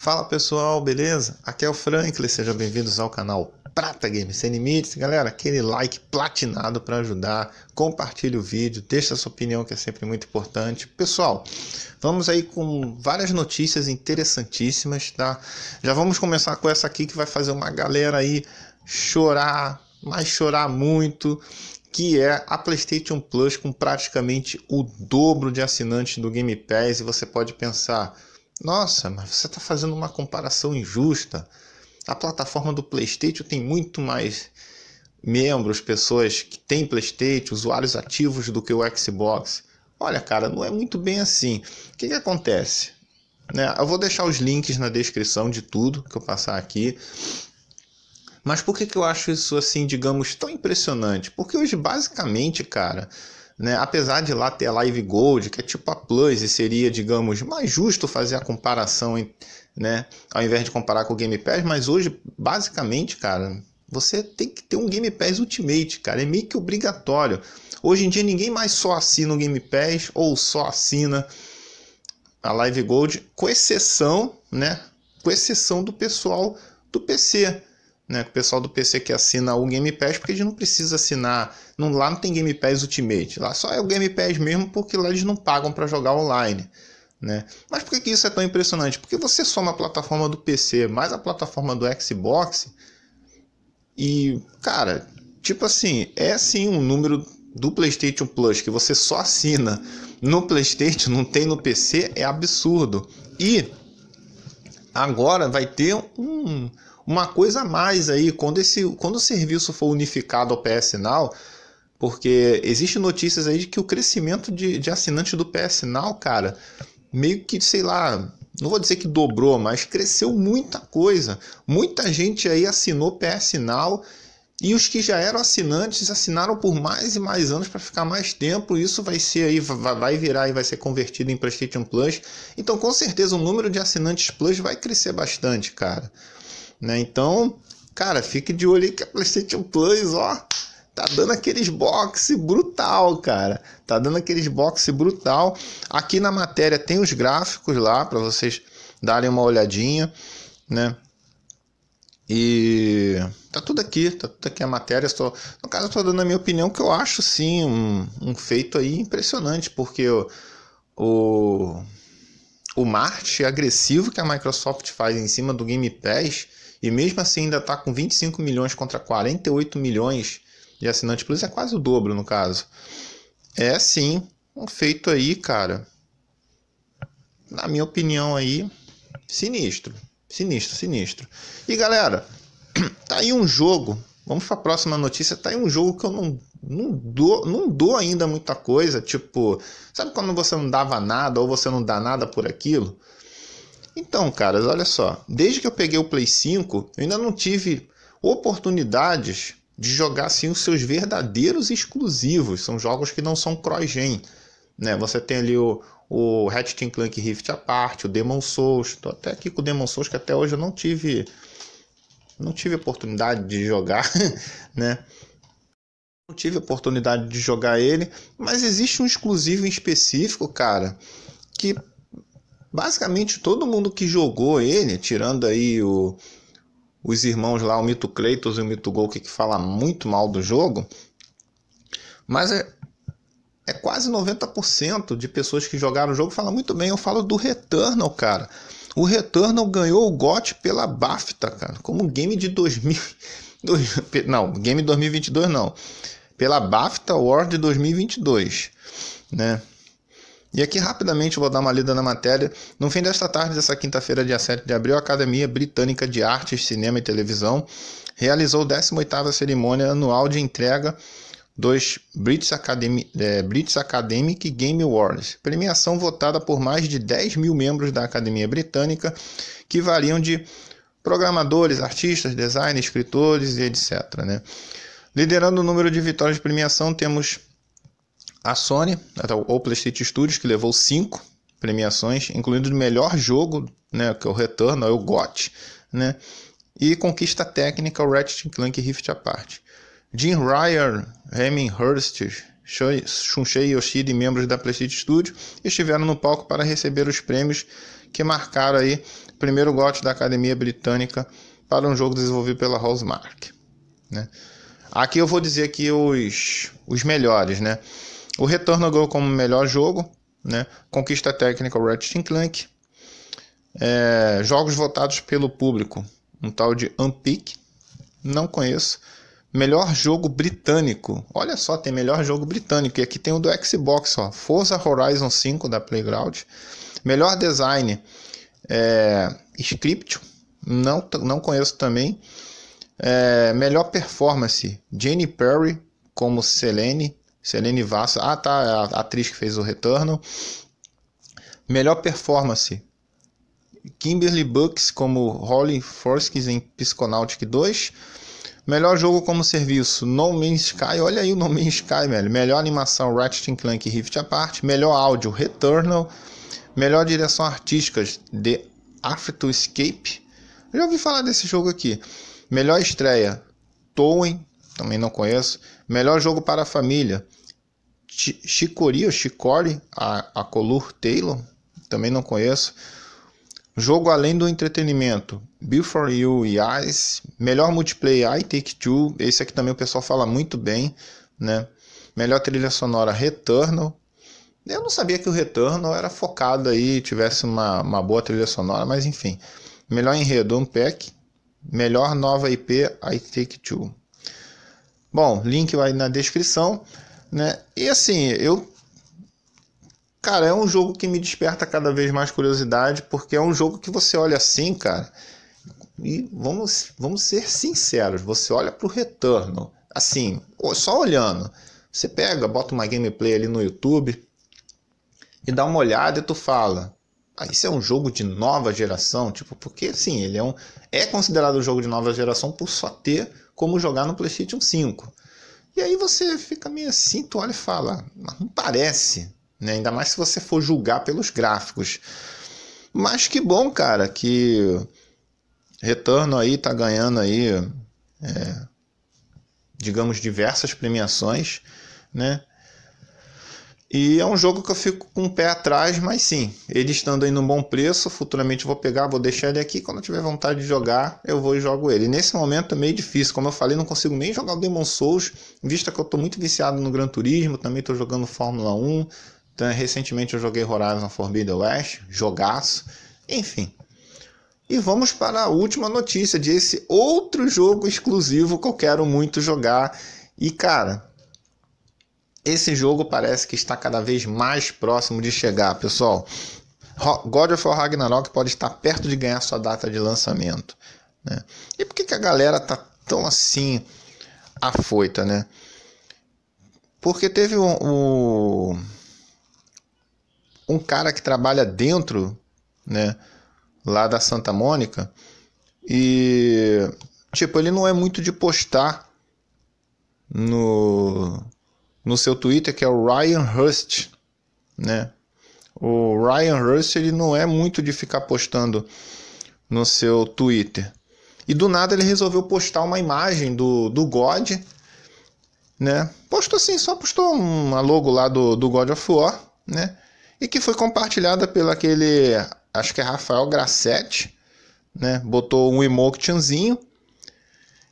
Fala pessoal, beleza? Aqui é o Franklin, sejam bem-vindos ao canal Prata Games Sem Limites. Galera, aquele like platinado para ajudar, compartilhe o vídeo, deixa sua opinião que é sempre muito importante. Pessoal, vamos aí com várias notícias interessantíssimas, tá? Já vamos começar com essa aqui que vai fazer uma galera aí chorar, mas chorar muito, que é a PlayStation Plus com praticamente o dobro de assinantes do Game Pass e você pode pensar nossa, mas você está fazendo uma comparação injusta. A plataforma do PlayStation tem muito mais membros, pessoas que têm PlayStation, usuários ativos do que o Xbox. Olha, cara, não é muito bem assim. O que, que acontece? Né? Eu vou deixar os links na descrição de tudo que eu passar aqui. Mas por que, que eu acho isso assim, digamos, tão impressionante? Porque hoje, basicamente, cara, né? Apesar de lá ter a Live Gold, que é tipo a Plus, e seria, digamos, mais justo fazer a comparação, né? ao invés de comparar com o Game Pass, mas hoje, basicamente, cara, você tem que ter um Game Pass Ultimate, cara, é meio que obrigatório. Hoje em dia ninguém mais só assina o Game Pass ou só assina a Live Gold, com exceção, né? Com exceção do pessoal do PC né, o pessoal do PC que assina o Game Pass, porque a gente não precisa assinar, não, lá não tem Game Pass Ultimate, lá só é o Game Pass mesmo porque lá eles não pagam para jogar online. Né? Mas por que isso é tão impressionante? Porque você soma a plataforma do PC mais a plataforma do Xbox e, cara, tipo assim, é sim um número do PlayStation Plus que você só assina no PlayStation, não tem no PC, é absurdo. E agora vai ter um uma coisa a mais aí, quando, esse, quando o serviço for unificado ao PS Now, porque existe notícias aí de que o crescimento de, de assinantes do PS Now, cara, meio que, sei lá, não vou dizer que dobrou, mas cresceu muita coisa. Muita gente aí assinou PS Now e os que já eram assinantes assinaram por mais e mais anos para ficar mais tempo. Isso vai ser aí, vai virar e vai ser convertido em PlayStation Plus. Então, com certeza, o número de assinantes Plus vai crescer bastante, cara. Né? Então, cara, fique de olho aí que a PlayStation Plus, ó, tá dando aqueles boxe brutal, cara. Tá dando aqueles boxe brutal. Aqui na matéria tem os gráficos lá para vocês darem uma olhadinha, né? E tá tudo aqui, tá tudo aqui a matéria. Só, no caso, eu tô dando a minha opinião, que eu acho sim um, um feito aí impressionante, porque o, o, o agressivo que a Microsoft faz em cima do Game Pass e mesmo assim ainda está com 25 milhões contra 48 milhões de assinantes plus, é quase o dobro no caso. É sim, um feito aí, cara. Na minha opinião aí, sinistro, sinistro, sinistro. E galera, tá aí um jogo. Vamos para a próxima notícia. Tá aí um jogo que eu não não dou, não dou ainda muita coisa, tipo, sabe quando você não dava nada ou você não dá nada por aquilo? Então, caras, olha só. Desde que eu peguei o Play 5, eu ainda não tive oportunidades de jogar assim os seus verdadeiros exclusivos. São jogos que não são cross-gen. Né? Você tem ali o, o Ratchet Clank Rift à parte, o Demon Souls. Tô até aqui com o Demon Souls que até hoje eu não tive não tive oportunidade de jogar, né? Não tive oportunidade de jogar ele, mas existe um exclusivo em específico, cara, que basicamente todo mundo que jogou ele, tirando aí o, os irmãos lá, o Mito Kratos e o Mito Gol, que fala muito mal do jogo, mas é, é quase 90% de pessoas que jogaram o jogo falam muito bem. Eu falo do Returnal, cara. O Returnal ganhou o GOT pela BAFTA, cara, como game de 2000. Não, game 2022 não. Pela BAFTA Award 2022, né? E aqui rapidamente vou dar uma lida na matéria. No fim desta tarde, dessa quinta-feira, dia 7 de abril, a Academia Britânica de Artes, Cinema e Televisão realizou a 18ª cerimônia anual de entrega dos British, Academy, eh, British Academic Game Awards, premiação votada por mais de 10 mil membros da Academia Britânica, que variam de programadores, artistas, designers, escritores e etc. Né? Liderando o número de vitórias de premiação, temos a Sony, ou PlayStation Studios, que levou cinco premiações, incluindo o melhor jogo, né, que é o Return, é o GOT, né, e conquista técnica o Ratchet Clank Rift Apart. Jim Ryan, Hemming Hurst, Shunshei Yoshida e membros da PlayStation Studios estiveram no palco para receber os prêmios que marcaram aí o primeiro GOT da Academia Britânica para um jogo desenvolvido pela Housemarque, né. Aqui eu vou dizer aqui os, os melhores, né? O Retorno ganhou como melhor jogo, né? Conquista técnica Ratchet Clank. É, jogos votados pelo público, um tal de Unpick, não conheço. Melhor jogo britânico. Olha só, tem melhor jogo britânico. E aqui tem o do Xbox, ó. Forza Horizon 5 da Playground. Melhor design é, Script. Não, não conheço também. É, melhor performance: Jenny Perry como Selene. Selene Vassa, ah tá, é a atriz que fez o Retorno. Melhor performance: Kimberly Bucks como Holly Forskis em Psychonautic 2. Melhor jogo como serviço, No Man's Sky. Olha aí o No Man's Sky, velho. Melhor animação, Ratchet Clank Rift Apart. Melhor áudio, Returnal. Melhor direção artística, The After to Escape. já ouvi falar desse jogo aqui. Melhor estreia, Toen. Também não conheço. Melhor jogo para a família, Chicori ou Chicore, a, a Color Taylor, também não conheço. Jogo além do entretenimento, Before You e Eyes, melhor multiplayer I Take Two, esse aqui também o pessoal fala muito bem, né? Melhor trilha sonora Returnal. Eu não sabia que o Returnal era focado aí, tivesse uma, uma boa trilha sonora, mas enfim. Melhor enredo Unpack, melhor nova IP I Take Two. Bom, link vai na descrição. Né? E assim, eu. Cara, é um jogo que me desperta cada vez mais curiosidade, porque é um jogo que você olha assim, cara. E vamos, vamos ser sinceros, você olha pro retorno, assim, só olhando. Você pega, bota uma gameplay ali no YouTube e dá uma olhada e tu fala. Ah, isso é um jogo de nova geração, tipo, porque sim, ele é um é considerado um jogo de nova geração por só ter como jogar no PlayStation 5. E aí você fica meio assim, tu olha e fala, não parece, né? Ainda mais se você for julgar pelos gráficos. Mas que bom, cara, que Retorno aí tá ganhando aí, é, digamos, diversas premiações, né? E é um jogo que eu fico com o pé atrás, mas sim, ele estando aí num bom preço, futuramente vou pegar, vou deixar ele aqui. Quando eu tiver vontade de jogar, eu vou e jogo ele. Nesse momento é meio difícil, como eu falei, não consigo nem jogar o Demon Souls, visto que eu estou muito viciado no Gran Turismo, também estou jogando Fórmula 1. Então, recentemente eu joguei Horizon Forbidden West, jogaço, enfim. E vamos para a última notícia de esse outro jogo exclusivo que eu quero muito jogar. E cara, esse jogo parece que está cada vez mais próximo de chegar, pessoal. God of War Ragnarok pode estar perto de ganhar sua data de lançamento. Né? E por que, que a galera tá tão assim afoita, né? Porque teve um, um, um cara que trabalha dentro, né? Lá da Santa Mônica. E, tipo, ele não é muito de postar no no seu Twitter, que é o Ryan Hurst, né? O Ryan Hurst ele não é muito de ficar postando no seu Twitter. E do nada ele resolveu postar uma imagem do, do God, né? Postou assim, só postou uma logo lá do, do God of War, né? E que foi compartilhada pelo aquele, acho que é Rafael Grassetti, né? Botou um emotionzinho.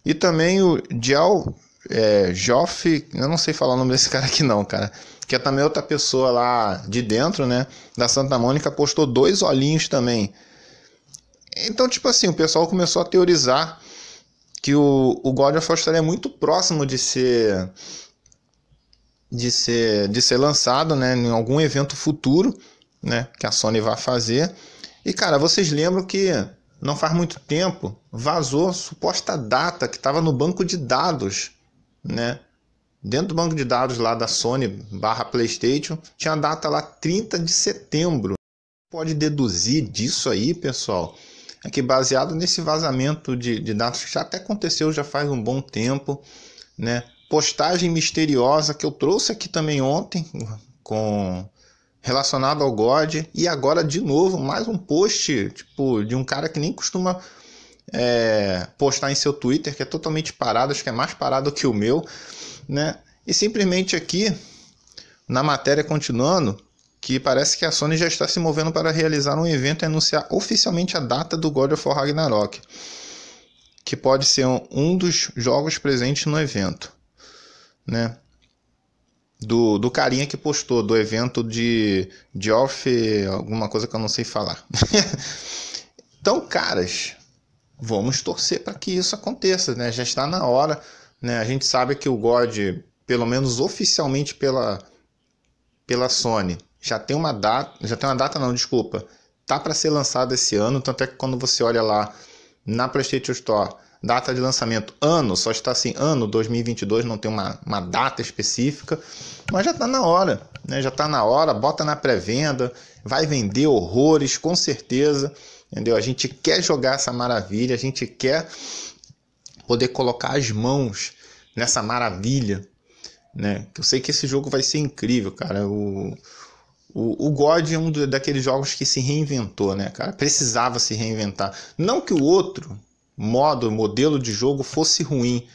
E também o Gel é, Joff, eu não sei falar o nome desse cara aqui não, cara. Que é também outra pessoa lá de dentro, né? Da Santa Mônica, postou dois olhinhos também. Então, tipo assim, o pessoal começou a teorizar que o, o God of War estaria muito próximo de ser de ser de ser lançado, né, em algum evento futuro, né, que a Sony vai fazer. E cara, vocês lembram que não faz muito tempo vazou suposta data que estava no banco de dados né? Dentro do banco de dados lá da Sony barra PlayStation, tinha a data lá 30 de setembro. Pode deduzir disso aí, pessoal, é que baseado nesse vazamento de, de dados que já até aconteceu já faz um bom tempo, né? Postagem misteriosa que eu trouxe aqui também ontem com relacionado ao God e agora de novo mais um post tipo de um cara que nem costuma é, postar em seu Twitter, que é totalmente parado, acho que é mais parado que o meu, né? E simplesmente aqui, na matéria continuando, que parece que a Sony já está se movendo para realizar um evento e anunciar oficialmente a data do God of War Ragnarok, que pode ser um, dos jogos presentes no evento, né? Do, do carinha que postou, do evento de, de off, alguma coisa que eu não sei falar. então, caras, vamos torcer para que isso aconteça, né? Já está na hora, né? A gente sabe que o God, pelo menos oficialmente pela pela Sony, já tem uma data, já tem uma data não, desculpa, tá para ser lançado esse ano, tanto é que quando você olha lá na PlayStation Store, data de lançamento ano, só está assim ano 2022, não tem uma, uma data específica, mas já está na hora, né? Já está na hora, bota na pré-venda, vai vender horrores com certeza entendeu? A gente quer jogar essa maravilha, a gente quer poder colocar as mãos nessa maravilha, né? Eu sei que esse jogo vai ser incrível, cara. O, o, o God é um daqueles jogos que se reinventou, né, cara? Precisava se reinventar. Não que o outro modo, modelo de jogo fosse ruim.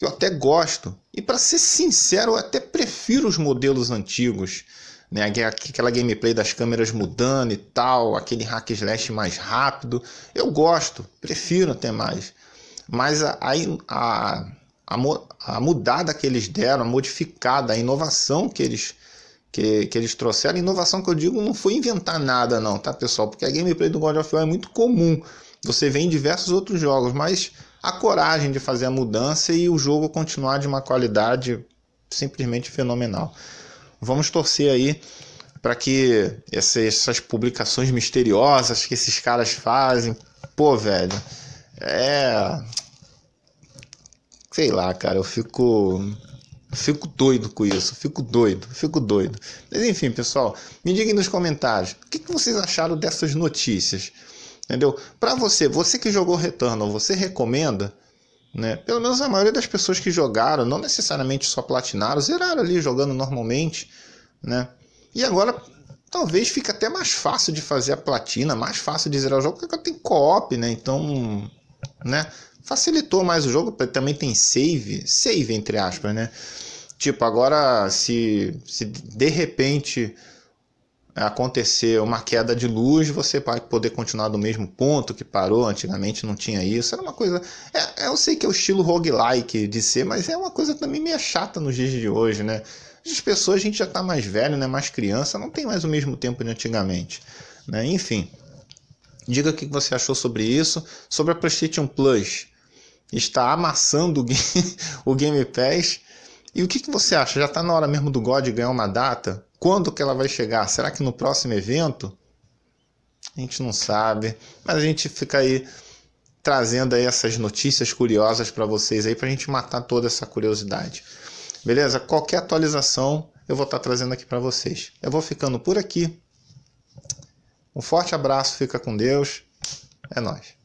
Eu até gosto. E para ser sincero, eu até prefiro os modelos antigos né? Aquela gameplay das câmeras mudando e tal, aquele hack slash mais rápido. Eu gosto, prefiro até mais. Mas a, a, a, a mudada que eles deram, a modificada, a inovação que eles, que, que eles trouxeram, inovação que eu digo não foi inventar nada, não, tá pessoal? Porque a gameplay do God of War é muito comum. Você vê em diversos outros jogos, mas a coragem de fazer a mudança e o jogo continuar de uma qualidade simplesmente fenomenal vamos torcer aí para que essas publicações misteriosas que esses caras fazem, pô, velho, é. Sei lá, cara, eu fico. Fico doido com isso, fico doido, fico doido. Mas enfim, pessoal, me digam nos comentários o que, vocês acharam dessas notícias, entendeu? Para você, você que jogou Returnal, você recomenda? Né? Pelo menos a maioria das pessoas que jogaram, não necessariamente só platinaram, zeraram ali jogando normalmente, né? E agora talvez fique até mais fácil de fazer a platina, mais fácil de zerar o jogo, porque tem co-op, né? Então, né? Facilitou mais o jogo, também tem save, save entre aspas, né? Tipo, agora se, se de repente acontecer uma queda de luz, você vai poder continuar do mesmo ponto que parou. Antigamente não tinha isso. Era uma coisa. É, eu sei que é o estilo roguelike de ser, mas é uma coisa também meio chata nos dias de hoje, né? As pessoas, a gente já está mais velho, né? mais criança, não tem mais o mesmo tempo de antigamente. Né? Enfim, diga o que você achou sobre isso. Sobre a PlayStation Plus, está amassando o Game, o Game Pass e o que, que você acha? Já está na hora mesmo do God ganhar uma data? Quando que ela vai chegar? Será que no próximo evento? A gente não sabe, mas a gente fica aí trazendo aí essas notícias curiosas para vocês aí para a gente matar toda essa curiosidade. Beleza? Qualquer atualização eu vou estar tá trazendo aqui para vocês. Eu vou ficando por aqui. Um forte abraço, fica com Deus. É nós.